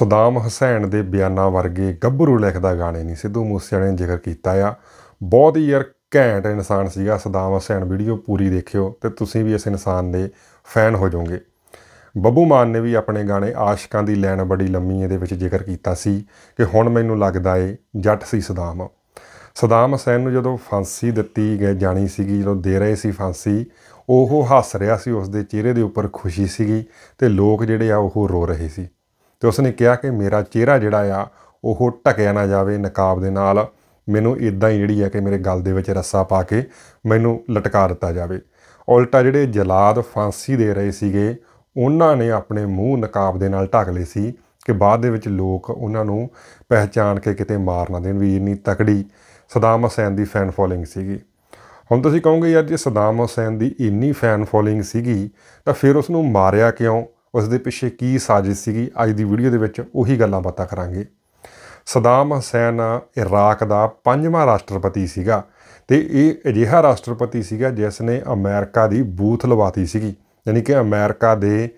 ਸਦਾਮ ਹੁਸੈਨ ਦੇ ਬਿਆਨਾਂ ਵਰਗੇ ਗੱਭਰੂ ਲਿਖਦਾ ਗਾਣੇ ਨਹੀਂ ਸਿੱਧੂ ਮੂਸੇਵਾਲੇ ਨੇ ਜ਼ਿਕਰ ਕੀਤਾ ਆ ਬਹੁਤ ਹੀ ਯਾਰ ਘੈਂਟ ਇਨਸਾਨ ਸੀਗਾ ਸਦਾਮ ਹੁਸੈਨ ਵੀਡੀਓ ਪੂਰੀ ਦੇਖਿਓ ਤੇ ਤੁਸੀਂ ਵੀ ਇਸ ਇਨਸਾਨ ਦੇ ਫੈਨ ਹੋ ਜਾਓਗੇ ਬੱਬੂ ਮਾਨ ਨੇ ਵੀ ਆਪਣੇ ਗਾਣੇ ਆਸ਼ਿਕਾਂ ਦੀ ਲੈਣ ਬੜੀ ਲੰਮੀ ਇਹਦੇ ਵਿੱਚ ਜ਼ਿਕਰ ਕੀਤਾ ਸੀ ਕਿ ਹੁਣ ਮੈਨੂੰ ਲੱਗਦਾ ਏ ਜੱਟ ਸੀ ਸਦਾਮ ਸਦਾਮ ਹੁਸੈਨ ਨੂੰ ਜਦੋਂ ਫਾਂਸੀ ਦਿੱਤੀ ਗਈ ਜਾਣੀ ਸੀਗੀ ਜਦੋਂ ਦੇ ਰਹੇ ਸੀ ਫਾਂਸੀ ਉਹ ਹੱਸ ਰਿਹਾ ਸੀ ਉਸ ਦੇ ਚਿਹਰੇ ਦੇ ਉੱਪਰ ਖੁਸ਼ੀ ਸੀਗੀ ਤੇ ਲੋਕ ਜਿਹੜੇ ਆ ਉਹ ਰੋ ਰਹੇ ਸੀ ਤੇ ਉਸਨੇ ਕਿਹਾ ਕਿ ਮੇਰਾ ਚਿਹਰਾ ਜਿਹੜਾ ਆ ਉਹ ਟਕਿਆ ਨਾ ਜਾਵੇ ਨਕਾਬ ਦੇ ਨਾਲ ਮੈਨੂੰ ਇਦਾਂ ਹੀ ਜਿਹੜੀ ਹੈ ਕਿ ਮੇਰੇ ਗਲ ਦੇ ਵਿੱਚ ਰੱਸਾ ਪਾ ਕੇ ਮੈਨੂੰ ਲਟਕਾ ਦਿੱਤਾ ਜਾਵੇ ਉਲਟਾ ਜਿਹੜੇ ਜਲਾਦ ਫਾਂਸੀ ਦੇ ਰਹੇ ਸੀਗੇ ਉਹਨਾਂ ਨੇ ਆਪਣੇ ਮੂੰਹ ਨਕਾਬ ਦੇ ਨਾਲ ਢੱਕ ਲਏ ਸੀ ਕਿ ਬਾਅਦ ਦੇ ਵਿੱਚ ਲੋਕ ਉਹਨਾਂ ਨੂੰ ਪਹਿਚਾਨ ਕੇ ਕਿਤੇ ਮਾਰ ਨਾ ਦੇਣ ਵੀ ਇੰਨੀ ਤਕੜੀ ਸਦਾਮ ਹੁਸੈਨ ਦੀ ਫੈਨ ਫੋਲੋਇੰਗ ਸੀਗੀ ਹੁਣ ਤੁਸੀਂ ਕਹੋਗੇ ਯਾਰ ਜੇ ਸਦਾਮ ਹੁਸੈਨ ਦੀ ਇੰਨੀ ਫੈਨ ਫੋਲੋਇੰਗ ਸੀਗੀ ਤਾਂ ਫਿਰ ਉਸ ਨੂੰ ਮਾਰਿਆ ਕਿਉਂ ਉਸ ਦੇ ਪਿੱਛੇ ਕੀ ਸਾਜ਼ਿਸ਼ ਸੀਗੀ ਅੱਜ ਦੀ ਵੀਡੀਓ ਦੇ ਵਿੱਚ ਉਹੀ ਗੱਲਾਂ ਬਾਤਾਂ ਕਰਾਂਗੇ ਸਦਾਮ ਹਸੈਨ ਇਰਾਕ ਦਾ ਪੰਜਵਾਂ ਰਾਸ਼ਟਰਪਤੀ ਸੀਗਾ ਤੇ ਇਹ ਅਜਿਹਾ ਰਾਸ਼ਟਰਪਤੀ ਸੀਗਾ ਜਿਸ ਨੇ ਅਮਰੀਕਾ ਦੀ ਬੂਥ ਲਵਾਤੀ ਸੀਗੀ ਯਾਨੀ ਕਿ ਅਮਰੀਕਾ ਦੇ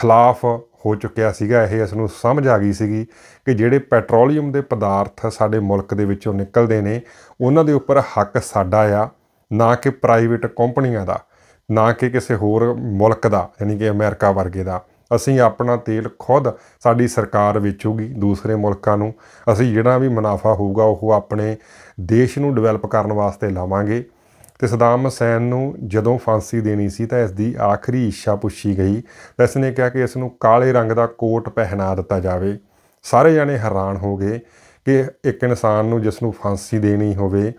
ਖਿਲਾਫ ਹੋ ਚੁੱਕਿਆ ਸੀਗਾ ਇਹ ਇਸ ਨੂੰ ਸਮਝ ਆ ਗਈ ਸੀਗੀ ਕਿ ਜਿਹੜੇ ਪੈਟਰੋਲੀਅਮ ਦੇ ਪਦਾਰਥ ਸਾਡੇ ਮੁਲਕ ਦੇ ਵਿੱਚੋਂ ਨਿਕਲਦੇ ਨੇ ਉਹਨਾਂ ਦੇ ਉੱਪਰ ਹੱਕ ਸਾਡਾ ਆ ਨਾ ਕਿ ਪ੍ਰਾਈਵੇਟ ਕੰਪਨੀਆਂ ਦਾ ਨਾ ਕਿ ਕਿਸੇ ਹੋਰ ਮੁਲਕ ਦਾ ਯਾਨੀ ਕਿ ਅਮਰੀਕਾ ਵਰਗੇ ਦਾ ਅਸੀਂ ਆਪਣਾ ਤੇਲ ਖੁਦ ਸਾਡੀ ਸਰਕਾਰ ਵੇਚੂਗੀ ਦੂਸਰੇ ਮੁਲਕਾਂ ਨੂੰ ਅਸੀਂ ਜਿਹੜਾ ਵੀ ਮੁਨਾਫਾ ਹੋਊਗਾ ਉਹ ਆਪਣੇ ਦੇਸ਼ ਨੂੰ ਡਿਵੈਲਪ ਕਰਨ ਵਾਸਤੇ ਲਾਵਾਂਗੇ ਤੇ ਸਦਾਮ ਹਸੈਨ ਨੂੰ ਜਦੋਂ ਫਾਂਸੀ ਦੇਣੀ ਸੀ ਤਾਂ ਇਸ ਦੀ ਆਖਰੀ ਇੱਛਾ ਪੁੱਛੀ ਗਈ ਤਾਂ ਇਸ ਨੇ ਕਿਹਾ ਕਿ ਇਸ ਨੂੰ ਕਾਲੇ ਰੰਗ ਦਾ ਕੋਟ ਪਹਿਨਾ ਦਿੱਤਾ ਜਾਵੇ ਸਾਰੇ ਜਾਣੇ ਹੈਰਾਨ ਹੋ ਗਏ ਕਿ ਇੱਕ ਇਨਸਾਨ ਨੂੰ ਜਿਸ ਨੂੰ ਫਾਂਸੀ ਦੇਣੀ ਹੋਵੇ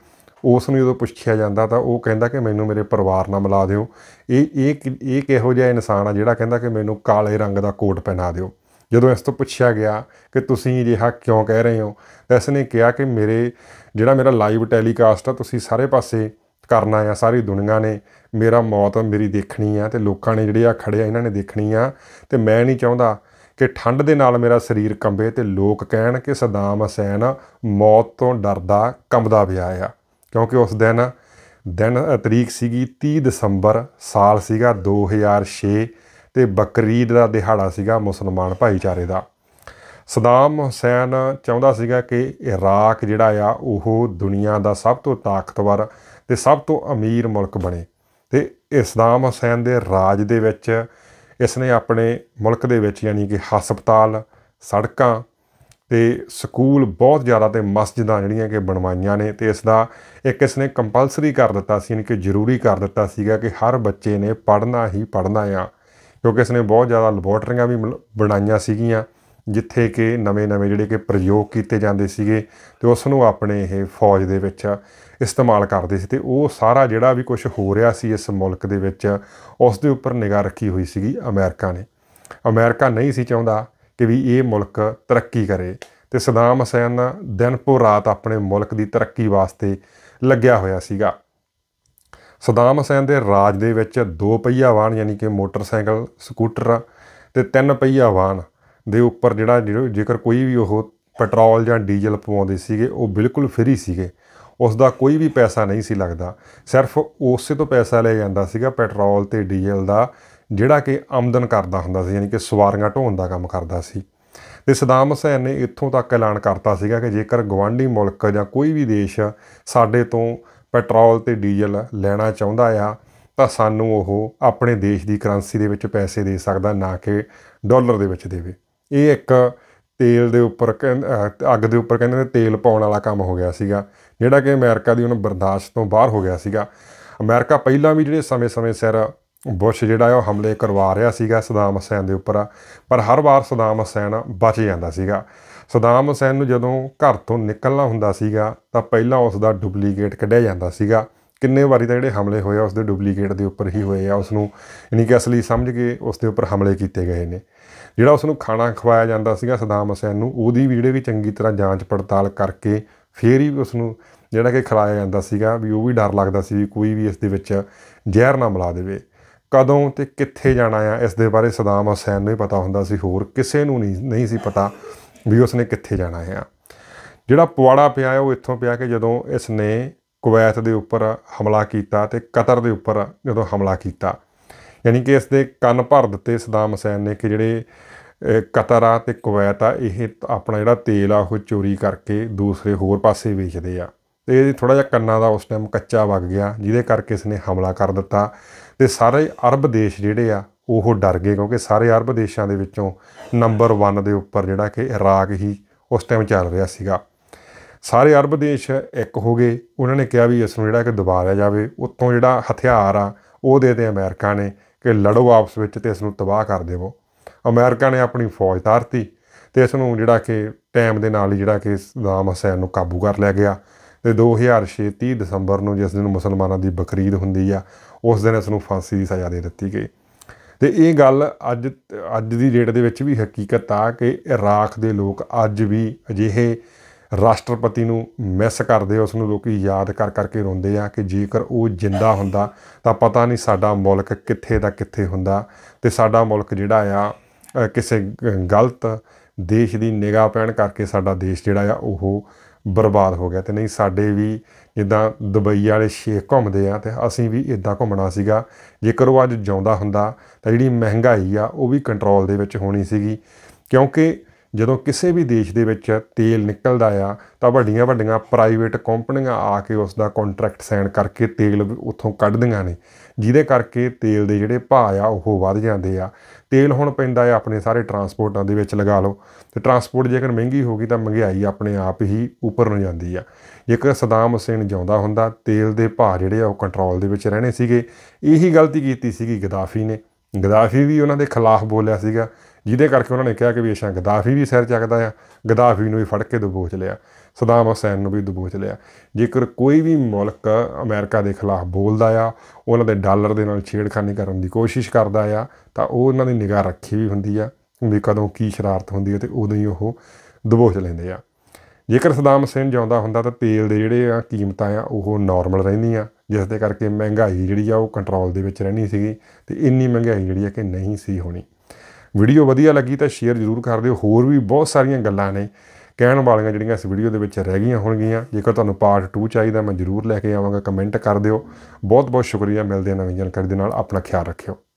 ਉਸ ਨੂੰ ਜਦੋਂ ਪੁੱਛਿਆ ਜਾਂਦਾ ਤਾਂ ਉਹ ਕਹਿੰਦਾ ਕਿ ਮੈਨੂੰ ਮੇਰੇ ਪਰਿਵਾਰ ਨਾਲ ਮਿਲਾ ਦਿਓ ਇਹ ਇਹ ਇਹ ਕਿਹੋ ਜਿਹਾ ਇਨਸਾਨ ਆ ਜਿਹੜਾ ਕਹਿੰਦਾ ਕਿ ਮੈਨੂੰ ਕਾਲੇ ਰੰਗ ਦਾ ਕੋਟ ਪਹਿਨਾ ਦਿਓ ਜਦੋਂ ਇਸ ਤੋਂ ਪੁੱਛਿਆ ਗਿਆ ਕਿ ਤੁਸੀਂ ਅਜਿਹਾ ਕਿਉਂ ਕਹਿ ਰਹੇ ਹੋ ਤਾਂ ਇਸ ਨੇ ਕਿਹਾ ਕਿ ਮੇਰੇ ਜਿਹੜਾ ਮੇਰਾ ਲਾਈਵ ਟੈਲੀਕਾਸਟ ਆ ਤੁਸੀਂ ਸਾਰੇ ਪਾਸੇ ਕਰਨਾ ਆ ਸਾਰੀ ਦੁਨੀਆ ਨੇ ਮੇਰਾ ਮੌਤ ਮੇਰੀ ਦੇਖਣੀ ਆ ਤੇ ਲੋਕਾਂ ਨੇ ਜਿਹੜੇ ਆ ਖੜੇ ਆ ਇਹਨਾਂ ਨੇ ਦੇਖਣੀ ਆ ਤੇ ਮੈਂ ਨਹੀਂ ਚਾਹੁੰਦਾ ਕਿ ਠੰਡ ਦੇ ਨਾਲ ਮੇਰਾ ਸਰੀਰ ਕੰਬੇ ਤੇ ਲੋਕ ਕਹਿਣ ਕਿ ਸਦਾਮ ਹਸੈਨ ਮੌਤ ਤੋਂ ਡਰਦਾ ਕੰਬਦਾ ਵਿਆਹ ਆ ਕਿਉਂਕਿ ਉਸ ਦਿਨ ਦਿਨ ਤਰੀਕ ਸੀਗੀ 30 ਦਸੰਬਰ ਸਾਲ ਸੀਗਾ 2006 ਤੇ ਬਕਰੀਦ ਦਾ ਦਿਹਾੜਾ ਸੀਗਾ ਮੁਸਲਮਾਨ ਭਾਈਚਾਰੇ ਦਾ ਸਦਾਮ ਹੁਸੈਨ ਚਾਹੁੰਦਾ ਸੀਗਾ ਕਿ ਇਰਾਕ ਜਿਹੜਾ ਆ ਉਹ ਦੁਨੀਆ ਦਾ ਸਭ ਤੋਂ ਤਾਕਤਵਰ ਤੇ ਸਭ ਤੋਂ ਅਮੀਰ ਮੁਲਕ ਬਣੇ ਤੇ ਇਸਦਾਮ ਹੁਸੈਨ ਦੇ ਰਾਜ ਦੇ ਵਿੱਚ ਇਸ ਨੇ ਆਪਣੇ ਮੁਲਕ ਦੇ ਵਿੱਚ ਯਾਨੀ ਕਿ ਹਸਪਤਾਲ ਸੜਕਾਂ ਤੇ ਸਕੂਲ ਬਹੁਤ ਜ਼ਿਆਦਾ ਤੇ ਮਸਜਿਦਾਂ ਜਿਹੜੀਆਂ ਕਿ ਬਣਵਾਈਆਂ ਨੇ ਤੇ ਇਸ ਦਾ ਇੱਕ ਇਸ ਨੇ ਕੰਪਲਸਰੀ ਕਰ ਦਿੱਤਾ ਸੀ ਯਾਨੀ ਕਿ ਜ਼ਰੂਰੀ ਕਰ ਦਿੱਤਾ ਸੀਗਾ ਕਿ ਹਰ ਬੱਚੇ ਨੇ ਪੜ੍ਹਨਾ ਹੀ ਪੜ੍ਹਨਾ ਆ ਕਿਉਂਕਿ ਇਸ ਨੇ ਬਹੁਤ ਜ਼ਿਆਦਾ ਲੈਬੋਰਟਰੀਆਂ ਵੀ ਬਣਾਈਆਂ ਸੀਗੀਆਂ ਜਿੱਥੇ ਕਿ ਨਵੇਂ-ਨਵੇਂ ਜਿਹੜੇ ਕਿ ਪ੍ਰਯੋਗ ਕੀਤੇ ਜਾਂਦੇ ਸੀਗੇ ਤੇ ਉਸ ਨੂੰ ਆਪਣੇ ਇਹ ਫੌਜ ਦੇ ਵਿੱਚ ਇਸਤੇਮਾਲ ਕਰਦੇ ਸੀ ਤੇ ਉਹ ਸਾਰਾ ਜਿਹੜਾ ਵੀ ਕੁਝ ਹੋ ਰਿਹਾ ਸੀ ਇਸ ਮੁਲਕ ਦੇ ਵਿੱਚ ਉਸ ਦੇ ਉੱਪਰ ਨਿਗਾਹ ਰੱਖੀ ਹੋਈ ਸੀਗੀ ਅਮਰੀਕਾ ਨੇ ਅਮਰੀਕਾ ਨਹੀਂ ਸੀ ਚਾਹੁੰਦਾ ਕਿ ਵੀ ਇਹ ਮੁਲਕ ਤਰੱਕੀ ਕਰੇ ਤੇ ਸਦਾਮ ਹਸੈਨ ਦਿਨ ਪੂ ਰਾਤ ਆਪਣੇ ਮੁਲਕ ਦੀ ਤਰੱਕੀ ਵਾਸਤੇ ਲੱਗਿਆ ਹੋਇਆ ਸੀਗਾ ਸਦਾਮ ਹਸੈਨ ਦੇ ਰਾਜ ਦੇ ਵਿੱਚ ਦੋ ਪਹੀਆ ਵਾਹਨ ਯਾਨੀ ਕਿ ਮੋਟਰਸਾਈਕਲ ਸਕੂਟਰ ਤੇ ਤਿੰਨ ਪਹੀਆ ਵਾਹਨ ਦੇ ਉੱਪਰ ਜਿਹੜਾ ਜੇਕਰ ਕੋਈ ਵੀ ਉਹ ਪੈਟਰੋਲ ਜਾਂ ਡੀਜ਼ਲ ਪਵਾਉਂਦੇ ਸੀਗੇ ਉਹ ਬਿਲਕੁਲ ਫ੍ਰੀ ਸੀਗੇ ਉਸ ਦਾ ਕੋਈ ਵੀ ਪੈਸਾ ਨਹੀਂ ਸੀ ਲੱਗਦਾ ਸਿਰਫ ਉਸੇ ਤੋਂ ਪੈਸਾ ਲਿਆ ਜਾਂਦਾ ਸੀਗਾ ਪੈਟਰੋਲ ਤੇ ਡੀਜ਼ਲ ਦਾ ਜਿਹੜਾ ਕਿ ਆਮਦਨ ਕਰਦਾ ਹੁੰਦਾ ਸੀ ਯਾਨੀ ਕਿ ਸਵਾਰੀਆਂ ਢੋਣ ਦਾ ਕੰਮ ਕਰਦਾ ਸੀ ਤੇ ਸਦਾਮ ਹੁਸੈਨ ਨੇ ਇੱਥੋਂ ਤੱਕ ਐਲਾਨ ਕਰਤਾ ਸੀਗਾ ਕਿ ਜੇਕਰ ਗਵਾਂਢੀ ਮੁਲਕ ਜਾਂ ਕੋਈ ਵੀ ਦੇਸ਼ ਸਾਡੇ ਤੋਂ ਪੈਟਰੋਲ ਤੇ ਡੀਜ਼ਲ ਲੈਣਾ ਚਾਹੁੰਦਾ ਆ ਤਾਂ ਸਾਨੂੰ ਉਹ ਆਪਣੇ ਦੇਸ਼ ਦੀ ਕਰੰਸੀ ਦੇ ਵਿੱਚ ਪੈਸੇ ਦੇ ਸਕਦਾ ਨਾ ਕਿ ਡਾਲਰ ਦੇ ਵਿੱਚ ਦੇਵੇ ਇਹ ਇੱਕ ਤੇਲ ਦੇ ਉੱਪਰ ਅੱਗ ਦੇ ਉੱਪਰ ਕਹਿੰਦੇ ਨੇ ਤੇਲ ਪਾਉਣ ਵਾਲਾ ਕੰਮ ਹੋ ਗਿਆ ਸੀਗਾ ਜਿਹੜਾ ਕਿ ਅਮਰੀਕਾ ਦੀ ਹੁਣ ਬਰਦਾਸ਼ਤ ਤੋਂ ਬਾਹਰ ਹੋ ਗਿਆ ਸੀਗਾ ਅਮਰੀਕਾ ਪਹਿਲਾਂ ਵੀ ਜਿਹੜੇ ਸਮੇਂ-ਸਮੇਂ ਸਿਰ ਬੁਸ਼ ਜਿਹੜਾ ਉਹ ਹਮਲੇ ਕਰਵਾ ਰਿਹਾ ਸੀਗਾ ਸਦਾਮ ਹਸੈਨ ਦੇ ਉੱਪਰ ਪਰ ਹਰ ਵਾਰ ਸਦਾਮ ਹਸੈਨ ਬਚ ਜਾਂਦਾ ਸੀਗਾ ਸਦਾਮ ਹਸੈਨ ਨੂੰ ਜਦੋਂ ਘਰ ਤੋਂ ਨਿਕਲਣਾ ਹੁੰਦਾ ਸੀਗਾ ਤਾਂ ਪਹਿਲਾਂ ਉਸ ਦਾ ਡੁਪਲੀਕੇਟ ਕੱਢਿਆ ਜਾਂਦਾ ਸੀਗਾ ਕਿੰਨੇ ਵਾਰੀ ਤਾਂ ਜਿਹੜੇ ਹਮਲੇ ਹੋਏ ਆ ਉਸ ਦੇ ਡੁਪਲੀਕੇਟ ਦੇ ਉੱਪਰ ਹੀ ਹੋਏ ਆ ਉਸ ਨੂੰ ਯਾਨੀ ਕਿ ਅਸਲੀ ਸਮਝ ਕੇ ਉਸ ਦੇ ਉੱਪਰ ਹਮਲੇ ਕੀਤੇ ਗਏ ਨੇ ਜਿਹੜਾ ਉਸ ਨੂੰ ਖਾਣਾ ਖਵਾਇਆ ਜਾਂਦਾ ਸੀਗਾ ਸਦਾਮ ਹਸੈਨ ਨੂੰ ਉਹਦੀ ਵੀ ਜਿਹੜੇ ਵੀ ਚੰਗੀ ਤਰ੍ਹਾਂ ਜਾਂਚ ਪੜਤਾਲ ਕਰਕੇ ਫੇਰ ਹੀ ਉਸ ਨੂੰ ਜਿਹੜਾ ਕਿ ਖਲਾਇਆ ਜਾਂਦਾ ਸੀਗਾ ਵੀ ਉਹ ਵੀ ਡਰ ਲੱਗਦਾ ਸੀ ਕੋਈ ਵੀ ਇਸ ਦੇ ਵਿੱਚ ਜ਼ਹਿਰ ਨਾ ਮਿਲਾ ਦੇਵੇ ਕਦੋਂ ਤੇ ਕਿੱਥੇ ਜਾਣਾ ਆ ਇਸ ਦੇ ਬਾਰੇ ਸਦਾਮ ਹੁਸੈਨ ਨੂੰ ਹੀ ਪਤਾ ਹੁੰਦਾ ਸੀ ਹੋਰ ਕਿਸੇ ਨੂੰ ਨਹੀਂ ਨਹੀਂ ਸੀ ਪਤਾ ਵੀ ਉਸ ਨੇ ਕਿੱਥੇ ਜਾਣਾ ਆ ਜਿਹੜਾ ਪਵਾੜਾ ਪਿਆ ਉਹ ਇੱਥੋਂ ਪਿਆ ਕਿ ਜਦੋਂ ਇਸ ਨੇ ਕੁਵੈਤ ਦੇ ਉੱਪਰ ਹਮਲਾ ਕੀਤਾ ਤੇ ਕਤਰ ਦੇ ਉੱਪਰ ਜਦੋਂ ਹਮਲਾ ਕੀਤਾ ਯਾਨੀ ਕਿ ਇਸ ਦੇ ਕੰਨ ਭਰ ਦਿੱਤੇ ਸਦਾਮ ਹੁਸੈਨ ਨੇ ਕਿ ਜਿਹੜੇ ਕਤਰ ਆ ਤੇ ਕੁਵੈਤ ਆ ਇਹ ਆਪਣਾ ਜਿਹੜਾ ਤੇਲ ਆ ਉਹ ਚੋਰੀ ਕਰਕੇ ਦੂਸਰੇ ਹੋਰ ਪਾਸੇ ਵੇਚਦੇ ਆ ਤੇ ਇਹ ਥੋੜਾ ਜਿਹਾ ਕੰਨਾਂ ਦਾ ਉਸ ਟਾਈਮ ਕੱਚਾ ਵਗ ਗਿਆ ਜਿਹਦੇ ਕਰਕੇ ਇਸ ਨੇ ਹਮਲਾ ਕਰ ਦਿੱਤਾ ਤੇ ਸਾਰੇ ਅਰਬ ਦੇਸ਼ ਜਿਹੜੇ ਆ ਉਹ ਡਰ ਗਏ ਕਿਉਂਕਿ ਸਾਰੇ ਅਰਬ ਦੇਸ਼ਾਂ ਦੇ ਵਿੱਚੋਂ ਨੰਬਰ 1 ਦੇ ਉੱਪਰ ਜਿਹੜਾ ਕਿ ਇਰਾਕ ਹੀ ਉਸ ਟਾਈਮ ਚੱਲ ਰਿਹਾ ਸੀਗਾ ਸਾਰੇ ਅਰਬ ਦੇਸ਼ ਇੱਕ ਹੋ ਗਏ ਉਹਨਾਂ ਨੇ ਕਿਹਾ ਵੀ ਇਸ ਨੂੰ ਜਿਹੜਾ ਕਿ ਦਬਾਇਆ ਜਾਵੇ ਉੱਤੋਂ ਜਿਹੜਾ ਹਥਿਆਰ ਆ ਉਹ ਦੇ ਦੇ ਅਮਰੀਕਾ ਨੇ ਕਿ ਲੜੋ ਆਪਸ ਵਿੱਚ ਤੇ ਇਸ ਨੂੰ ਤਬਾਹ ਕਰ ਦੇਵੋ ਅਮਰੀਕਾ ਨੇ ਆਪਣੀ ਫੌਜ ਤਾਰਤੀ ਤੇ ਇਸ ਨੂੰ ਜਿਹੜਾ ਕਿ ਟਾਈਮ ਦੇ ਨਾਲ ਹੀ ਜਿਹੜਾ ਕਿ ਸਦਾਮ ਹਸੈਨ ਨੂੰ ਕਾਬੂ ਕਰ ਲਿਆ ਗਿਆ ਤੇ 2006 30 ਦਸੰਬਰ ਨੂੰ ਜਿਸ ਦਿਨ ਮੁਸਲਮਾਨਾਂ ਦੀ ਬਕਰੀਦ ਹੁੰਦੀ ਆ ਉਸ ਦਿਨ ਇਸ ਨੂੰ ਫਾਂਸੀ ਦੀ ਸਜ਼ਾ ਦੇ ਦਿੱਤੀ ਗਈ ਤੇ ਇਹ ਗੱਲ ਅੱਜ ਅੱਜ ਦੀ ਡੇਟ ਦੇ ਵਿੱਚ ਵੀ ਹਕੀਕਤ ਆ ਕਿ ਇਰਾਕ ਦੇ ਲੋਕ ਅੱਜ ਵੀ ਅਜਿਹੇ ਰਾਸ਼ਟਰਪਤੀ ਨੂੰ ਮਿਸ ਕਰਦੇ ਉਸ ਨੂੰ ਲੋਕੀ ਯਾਦ ਕਰ ਕਰਕੇ ਰੋਂਦੇ ਆ ਕਿ ਜੇਕਰ ਉਹ ਜਿੰਦਾ ਹੁੰਦਾ ਤਾਂ ਪਤਾ ਨਹੀਂ ਸਾਡਾ ਮੁਲਕ ਕਿੱਥੇ ਦਾ ਕਿੱਥੇ ਹੁੰਦਾ ਤੇ ਸਾਡਾ ਮੁਲਕ ਜਿਹੜਾ ਆ ਕਿਸੇ ਗਲਤ ਦੇਸ਼ ਦੀ ਨਿਗਾਹ ਪੈਣ ਕਰਕੇ ਸਾਡਾ ਦੇਸ਼ ਜਿਹੜਾ ਆ ਉਹ ਬਰਬਾਦ ਹੋ ਗਿਆ ਤੇ ਨਹੀਂ ਸਾਡੇ ਵੀ ਜਿੱਦਾਂ ਦੁਬਈ ਵਾਲੇ ਸ਼ੇਖ ਘੁੰਮਦੇ ਆ ਤੇ ਅਸੀਂ ਵੀ ਇਦਾਂ ਘੁੰਮਣਾ ਸੀਗਾ ਜੇਕਰ ਉਹ ਅੱਜ ਜਿਉਂਦਾ ਹੁੰਦਾ ਤਾਂ ਜਿਹੜੀ ਮਹਿੰਗਾਈ ਆ ਉਹ ਵੀ ਕੰਟਰੋਲ ਦੇ ਵਿੱਚ ਹੋਣੀ ਸੀਗੀ ਕਿਉਂਕਿ ਜਦੋਂ ਕਿਸੇ ਵੀ ਦੇਸ਼ ਦੇ ਵਿੱਚ ਤੇਲ ਨਿਕਲਦਾ ਆ ਤਾਂ ਵੱਡੀਆਂ ਵੱਡੀਆਂ ਪ੍ਰਾਈਵੇਟ ਕੰਪਨੀਆਂ ਆ ਕੇ ਉਸ ਦਾ ਕੰਟਰੈਕਟ ਸਾਈਨ ਕਰਕੇ ਤੇਲ ਉੱਥੋਂ ਕੱਢਦੀਆਂ ਨੇ ਜਿਹਦੇ ਕਰਕੇ ਤੇਲ ਦੇ ਜਿਹੜੇ ਭਾਅ ਆ ਉਹ ਵੱਧ ਜਾਂਦੇ ਆ ਤੇਲ ਹੁਣ ਪੈਂਦਾ ਆ ਆਪਣੇ ਸਾਰੇ ਟਰਾਂਸਪੋਰਟਾਂ ਦੇ ਵਿੱਚ ਲਗਾ ਲਓ ਤੇ ਟਰਾਂਸਪੋਰਟ ਜੇਕਰ ਮਹਿੰਗੀ ਹੋ ਗਈ ਤਾਂ ਮਹਿੰਗਾਈ ਆਪਣੇ ਆਪ ਹੀ ਉੱਪਰ ਨੂੰ ਜਾਂਦੀ ਆ ਜੇਕਰ ਸਦਾਮ ਹੁਸੈਨ ਜਿਉਂਦਾ ਹੁੰਦਾ ਤੇਲ ਦੇ ਭਾਅ ਜਿਹੜੇ ਆ ਉਹ ਕੰਟਰੋਲ ਦੇ ਵਿੱਚ ਰਹਿਣੇ ਸੀਗੇ ਇਹੀ ਗਲਤੀ ਕੀਤੀ ਸੀਗੀ ਗਦਾਫੀ ਨੇ ਗਦਾਫੀ ਵੀ ਉਹਨਾਂ ਦੇ ਖਿਲਾਫ ਬੋਲਿਆ ਸੀਗਾ ਜਿਹਦੇ ਕਰਕੇ ਉਹਨਾਂ ਨੇ ਕਿਹਾ ਕਿ ਵੀ ਅਸ਼ਾਂ ਗਦਾਫੀ ਵੀ ਸਿਰ ਚੱਕਦਾ ਆ ਗਦਾਫੀ ਨੂੰ ਵੀ ਫੜ ਕੇ ਦਬੋਚ ਲਿਆ ਸਦਾਮ ਹੁਸੈਨ ਨੂੰ ਵੀ ਦਬੋਚ ਲਿਆ ਜੇਕਰ ਕੋਈ ਵੀ ਮੁਲਕ ਅਮਰੀਕਾ ਦੇ ਖਿਲਾਫ ਬੋਲਦਾ ਆ ਉਹਨਾਂ ਦੇ ਡਾਲਰ ਦੇ ਨਾਲ ਛੇੜਖਾਨੀ ਕਰਨ ਦੀ ਕੋਸ਼ਿਸ਼ ਕਰਦਾ ਆ ਤਾਂ ਉਹ ਉਹਨਾਂ ਦੀ ਨਿਗਾਹ ਰੱਖੀ ਵੀ ਹੁੰਦੀ ਆ ਵੀ ਕਦੋਂ ਕੀ ਸ਼ਰਾਰਤ ਹੁੰਦੀ ਹੈ ਤੇ ਉਦੋਂ ਹੀ ਉਹ ਦਬੋਚ ਲੈਂਦੇ ਆ ਜੇਕਰ ਸਦਾਮ ਹੁਸੈਨ ਜਿਉਂਦਾ ਹੁੰਦਾ ਤਾਂ ਤੇਲ ਦੇ ਜਿਹੜੇ ਆ ਕੀਮਤਾਂ ਆ ਉਹ ਨਾਰਮਲ ਰਹਿੰਦੀਆਂ ਜਿਸ ਦੇ ਕਰਕੇ ਮਹਿੰਗਾਈ ਜਿਹੜੀ ਆ ਉਹ ਕੰਟਰੋਲ ਦੇ ਵਿੱਚ ਰਹਿਣੀ ਸੀਗੀ ਤੇ ਇੰਨੀ ਮਹਿੰਗਾਈ ਜਿਹੜੀ ਆ ਕਿ ਨਹੀਂ ਸੀ ਹੋਣੀ ਵੀਡੀਓ ਵਧੀਆ ਲੱਗੀ ਤਾਂ ਸ਼ੇਅਰ ਜ਼ਰੂਰ ਕਰ ਦਿਓ ਹੋਰ ਵੀ ਬਹੁਤ ਸਾਰੀਆਂ ਗੱਲਾਂ ਨੇ ਕਹਿਣ ਵਾਲੀਆਂ ਜਿਹੜੀਆਂ ਇਸ ਵੀਡੀਓ ਦੇ ਵਿੱਚ ਰਹਿ ਗਈਆਂ ਹੋਣਗੀਆਂ ਜੇਕਰ ਤੁਹਾਨੂੰ ਪਾਰਟ 2 ਚਾਹੀਦਾ ਮੈਂ ਜ਼ਰੂਰ ਲੈ ਕੇ ਆਵਾਂਗਾ ਕਮੈਂਟ ਕਰ ਦਿਓ ਬਹੁਤ ਬਹੁਤ ਸ਼ੁਕਰੀਆ ਮਿਲਦੇ ਆ ਨਵੀਂ ਜਾਣਕਾਰੀ ਦੇ ਨਾਲ ਆਪਣਾ ਖਿਆਲ ਰੱਖਿਓ